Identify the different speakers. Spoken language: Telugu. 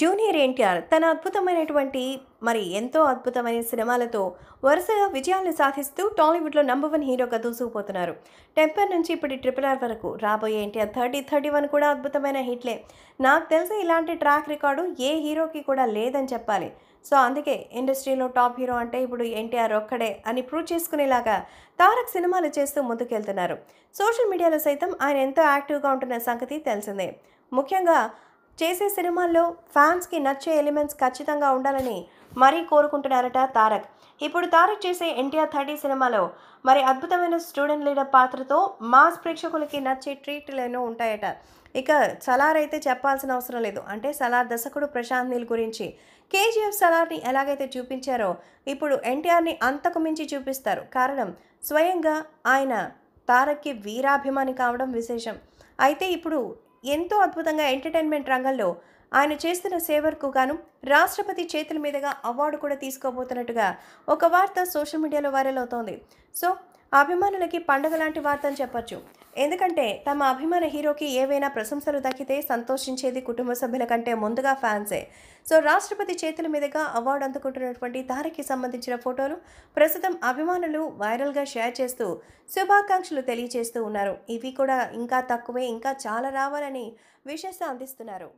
Speaker 1: జూనియర్ ఎన్టీఆర్ తన అద్భుతమైనటువంటి మరి ఎంతో అద్భుతమైన సినిమాలతో వరుసగా విజయాలను సాధిస్తూ టాలీవుడ్లో నంబర్ వన్ హీరోగా దూసుకుపోతున్నారు టెంపర్ నుంచి ఇప్పుడు ట్రిపుల్ ఆర్ వరకు రాబోయే ఎన్టీఆర్ థర్టీ థర్టీ వన్ కూడా అద్భుతమైన హిట్లే నాకు తెలిసి ఇలాంటి ట్రాక్ రికార్డు ఏ హీరోకి కూడా లేదని చెప్పాలి సో అందుకే ఇండస్ట్రీలో టాప్ హీరో అంటే ఇప్పుడు ఎన్టీఆర్ ఒక్కడే అని ప్రూవ్ చేసుకునేలాగా తారక్ సినిమాలు చేస్తూ ముందుకెళ్తున్నారు సోషల్ మీడియాలో సైతం ఆయన ఎంతో యాక్టివ్గా ఉంటున్న సంగతి తెలిసిందే ముఖ్యంగా చేసే సినిమాల్లో ఫ్యాన్స్కి నచ్చే ఎలిమెంట్స్ ఖచ్చితంగా ఉండాలని మరీ కోరుకుంటున్నారట తారక్ ఇప్పుడు తారక్ చేసే ఎన్టీఆర్ థర్టీ సినిమాలో మరి అద్భుతమైన స్టూడెంట్ లీడర్ పాత్రతో మాస్ ప్రేక్షకులకి నచ్చే ట్రీట్లు ఎన్నో ఉంటాయట ఇక సలార్ అయితే చెప్పాల్సిన అవసరం లేదు అంటే సలార్ దశకుడు ప్రశాంత్ నీల్ గురించి కేజీఎఫ్ సలార్ని ఎలాగైతే చూపించారో ఇప్పుడు ఎన్టీఆర్ని అంతకు మించి చూపిస్తారు కారణం స్వయంగా ఆయన తారక్కి వీరాభిమాని కావడం విశేషం అయితే ఇప్పుడు ఎంతో అద్భుతంగా ఎంటర్టైన్మెంట్ రంగంలో ఆయన చేస్తున్న సేవర్కు గాను రాష్ట్రపతి చేతుల మీదుగా అవార్డు కూడా తీసుకోబోతున్నట్టుగా ఒక వార్త సోషల్ మీడియాలో వైరల్ అవుతోంది సో అభిమానులకి పండుగ లాంటి వార్త అని చెప్పచ్చు ఎందుకంటే తమ అభిమాన హీరోకి ఏవైనా ప్రశంసలు దక్కితే సంతోషించేది కుటుంబ సభ్యుల కంటే ముందుగా ఫ్యాన్సే సో రాష్ట్రపతి చేతుల మీదుగా అవార్డు అందుకుంటున్నటువంటి తారకి సంబంధించిన ఫోటోలు ప్రస్తుతం అభిమానులు వైరల్గా షేర్ చేస్తూ శుభాకాంక్షలు తెలియజేస్తూ ఉన్నారు ఇవి కూడా ఇంకా తక్కువే ఇంకా చాలా రావాలని విశేష అందిస్తున్నారు